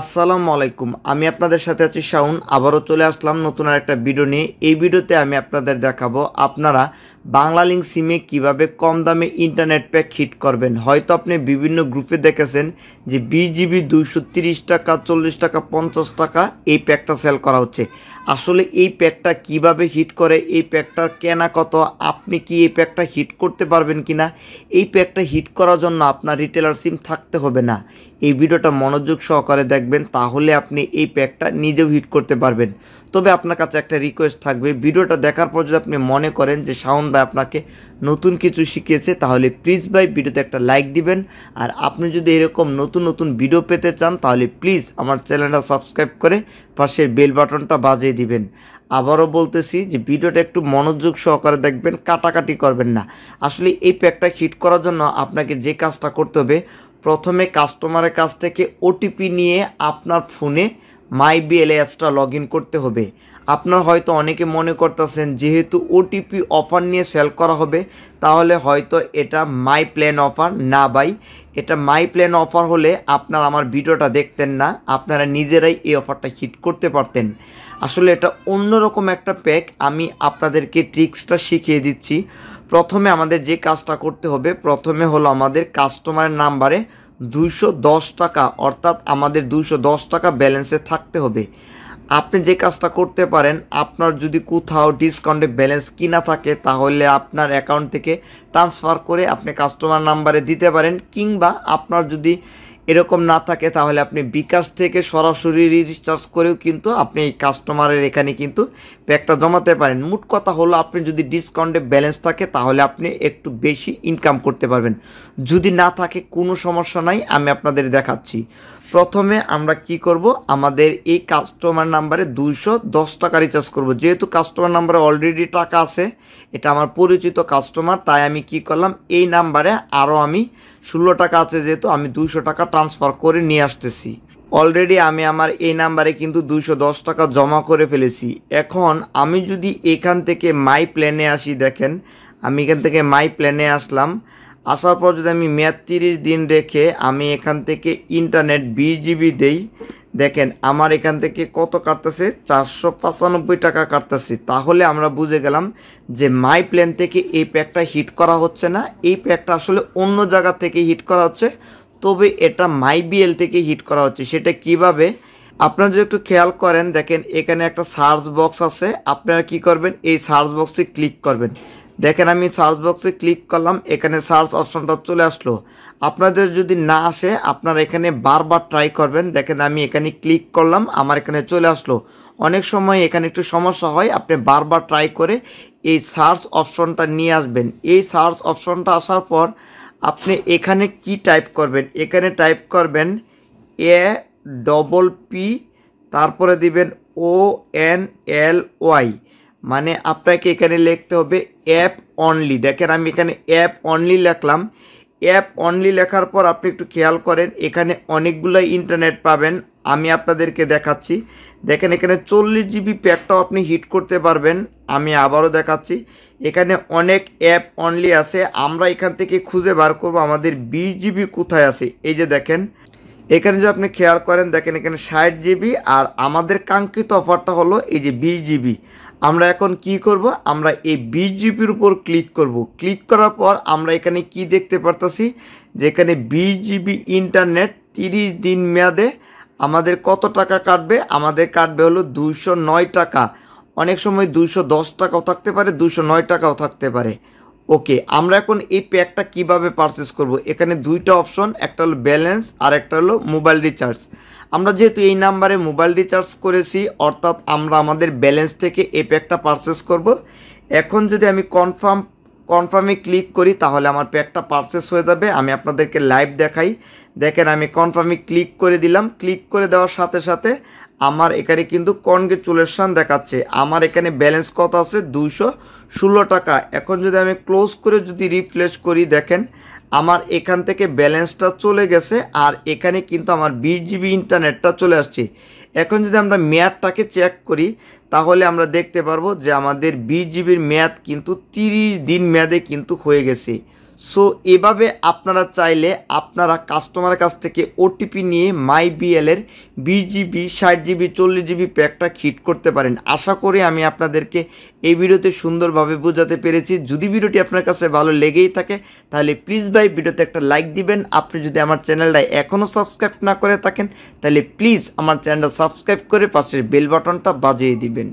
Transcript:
আসসালামু আলাইকুম আমি আপনাদের সাথে আছি শাউন আবারও চলে আসলাম নতুন আর একটা ভিডিও নিয়ে এই ভিডিওতে আমি আপনাদের দেখাবো আপনারা বাংলা লিঙ্ক সিমে কিভাবে কম দামে ইন্টারনেট প্যাক হিট করবেন হয়তো আপনি বিভিন্ন গ্রুপে দেখেছেন যে বিশ জিবি দুইশো তিরিশ টাকা চল্লিশ টাকা পঞ্চাশ টাকা এই প্যাকটা সেল করা হচ্ছে আসলে এই প্যাকটা কিভাবে হিট করে এই প্যাকটার কেনা কত আপনি কি এই প্যাকটা হিট করতে পারবেন কি না এই প্যাকটা হিট করার জন্য আপনার রিটেলার সিম থাকতে হবে না এই ভিডিওটা মনোযোগ সহকারে দেখবেন তাহলে আপনি এই প্যাকটা নিজেও হিট করতে পারবেন তবে আপনার কাছে একটা রিকোয়েস্ট থাকবে ভিডিওটা দেখার পর যদি আপনি মনে করেন যে শাওন ভাই আপনাকে নতুন কিছু শিখিয়েছে তাহলে প্লিজ ভাই ভিডিওতে একটা লাইক দিবেন আর আপনি যদি এরকম নতুন নতুন ভিডিও পেতে চান তাহলে প্লিজ আমার চ্যানেলটা সাবস্ক্রাইব করে পাশের বেল বাটনটা বাজিয়ে দিবেন আবারও বলতেছি যে ভিডিওটা একটু মনোযোগ সহকারে দেখবেন কাটাকাটি করবেন না আসলে এই প্যাকটা হিট করার জন্য আপনাকে যে কাজটা করতে হবে প্রথমে কাস্টমারের কাছ থেকে ওটিপি নিয়ে আপনার ফোনে মাই বিএল অ্যাপসটা লগ করতে হবে আপনার হয়তো অনেকে মনে করতেছেন যেহেতু ওটিপি অফার নিয়ে সেল করা হবে তাহলে হয়তো এটা মাই প্ল্যান অফার না বাই এটা মাই প্ল্যান অফার হলে আপনার আমার ভিডিওটা দেখতেন না আপনারা নিজেরাই এই অফারটা হিট করতে পারতেন আসলে এটা অন্যরকম একটা প্যাক আমি আপনাদেরকে ট্রিক্সটা শিখিয়ে দিচ্ছি প্রথমে আমাদের যে কাজটা করতে হবে প্রথমে হলো আমাদের কাস্টমারের নাম্বারে দশ টাকা অর্থাৎ আমাদের দশ টাকা ব্যালেন্সে থাকতে হবে আপনি যে কাজটা করতে পারেন আপনার যদি কোথাও ডিসকাউন্টে ব্যালেন্স কিনা থাকে তাহলে আপনার অ্যাকাউন্ট থেকে ট্রান্সফার করে আপনি কাস্টমার নাম্বারে দিতে পারেন কিংবা আপনার যদি এরকম না থাকে তাহলে আপনি বিকাশ থেকে সরাসরি রিচার্জ করেও কিন্তু আপনি এই কাস্টমারের এখানে কিন্তু প্যাকটা জমাতে পারেন মোট কথা হলো আপনি যদি ডিসকাউন্টে ব্যালেন্স থাকে তাহলে আপনি একটু বেশি ইনকাম করতে পারবেন যদি না থাকে কোনো সমস্যা নাই আমি আপনাদের দেখাচ্ছি প্রথমে আমরা কি করব আমাদের এই কাস্টমার নাম্বারে দুইশো দশ টাকা রিচার্জ করবো যেহেতু কাস্টমার নাম্বারে অলরেডি টাকা আছে এটা আমার পরিচিত কাস্টমার তাই আমি কি করলাম এই নাম্বারে আরও আমি ষোলো টাকা আছে যেহেতু আমি দুইশো টাকা ট্রান্সফার করে নিয়ে আসতেছি অলরেডি আমি আমার এই নাম্বারে কিন্তু দুইশো দশ টাকা জমা করে ফেলেছি এখন আমি যদি এখান থেকে মাই প্ল্যানে আসি দেখেন আমি এখান থেকে মাই প্ল্যানে আসলাম আসার পর যদি আমি মেয়াদ তিরিশ দিন রেখে আমি এখান থেকে ইন্টারনেট বিশ জিবি দেই দেখেন আমার এখান থেকে কত কাটতেছে চারশো পঁচানব্বই টাকা কাটতেছি তাহলে আমরা বুঝে গেলাম যে মাই প্ল্যান থেকে এই প্যাকটা হিট করা হচ্ছে না এই প্যাকটা আসলে অন্য জায়গা থেকে হিট করা হচ্ছে তবে এটা মাই বিএল থেকে হিট করা হচ্ছে সেটা কিভাবে আপনারা যদি একটু খেয়াল করেন দেখেন এখানে একটা সার্চ বক্স আছে আপনারা কি করবেন এই সার্চ বক্সে ক্লিক করবেন দেখেন আমি সার্চ বক্সে ক্লিক করলাম এখানে সার্চ অপশনটা চলে আসলো আপনাদের যদি না আসে আপনারা এখানে বারবার ট্রাই করবেন দেখেন আমি এখানে ক্লিক করলাম আমার এখানে চলে আসলো অনেক সময় এখানে একটু সমস্যা হয় আপনি বারবার ট্রাই করে এই সার্চ অপশানটা নিয়ে আসবেন এই সার্চ অপশানটা আসার পর আপনি এখানে কি টাইপ করবেন এখানে টাইপ করবেন এ ডবল পি তারপরে দিবেন ও এন এল ওয়াই মানে আপনাকে এখানে লিখতে হবে অ্যাপ অনলি দেখেন আমি এখানে অ্যাপ অনলি লেখলাম অ্যাপ অনলি লেখার পর আপনি একটু খেয়াল করেন এখানে অনেকগুলো ইন্টারনেট পাবেন আমি আপনাদেরকে দেখাচ্ছি দেখেন এখানে চল্লিশ জিবি প্যাকটাও আপনি হিট করতে পারবেন আমি আবারও দেখাচ্ছি এখানে অনেক অ্যাপ অনলি আছে আমরা এখান থেকে খুঁজে বার করব আমাদের বিশ জিবি কোথায় আছে এই যে দেখেন এখানে যদি আপনি খেয়াল করেন দেখেন এখানে ষাট জিবি আর আমাদের কাঙ্ক্ষিত অফারটা হলো এই যে বিশ জিবি আমরা এখন কি করব আমরা এই বিশ জিবির উপর ক্লিক করব ক্লিক করার পর আমরা এখানে কি দেখতে পারতাছি এখানে বিশ জিবি ইন্টারনেট তিরিশ দিন মেয়াদে আমাদের কত টাকা কাটবে আমাদের কাটবে হলো দুশো নয় টাকা অনেক সময় দুশো দশ টাকাও থাকতে পারে দুশো নয় টাকাও থাকতে পারে ওকে আমরা এখন এই প্যাকটা কিভাবে পারচেস করব এখানে দুইটা অপশন একটা হলো ব্যালেন্স আর একটা হলো মোবাইল রিচার্জ আমরা যেহেতু এই নাম্বারে মোবাইল রিচার্জ করেছি অর্থাৎ আমরা আমাদের ব্যালেন্স থেকে এই প্যাকটা পারচেস করব এখন যদি আমি কনফার্ম কনফার্মে ক্লিক করি তাহলে আমার প্যাকটা পারচেস হয়ে যাবে আমি আপনাদেরকে লাইভ দেখাই দেখেন আমি কনফার্মে ক্লিক করে দিলাম ক্লিক করে দেওয়ার সাথে সাথে আমার এখানে কিন্তু কনগ্রেচুলেশন দেখাচ্ছে আমার এখানে ব্যালেন্স কত আছে দুইশো ষোলো টাকা এখন যদি আমি ক্লোজ করে যদি রিফ্রেশ করি দেখেন আমার এখান থেকে ব্যালেন্সটা চলে গেছে আর এখানে কিন্তু আমার বিশ জিবি ইন্টারনেটটা চলে আসছে এখন যদি আমরা মেয়াদটাকে চেক করি তাহলে আমরা দেখতে পারবো যে আমাদের বিশ জিবির মেয়াদ কিন্তু তিরিশ দিন মেয়াদে কিন্তু হয়ে গেছে সো এভাবে আপনারা চাইলে আপনারা কাস্টমারের কাছ থেকে ওটিপি নিয়ে মাই বিএলের বিজিবি ষাট জিবি চল্লিশ জিবি প্যাকটা হিট করতে পারেন আশা করি আমি আপনাদেরকে এই ভিডিওতে সুন্দরভাবে বোঝাতে পেরেছি যদি ভিডিওটি আপনার কাছে ভালো লেগেই থাকে তাহলে প্লিজ ভাই ভিডিওতে একটা লাইক দিবেন আপনি যদি আমার চ্যানেলটা এখনও সাবস্ক্রাইব না করে থাকেন তাহলে প্লিজ আমার চ্যানেলটা সাবস্ক্রাইব করে পাশের বেল বাটনটা বাজিয়ে দিবেন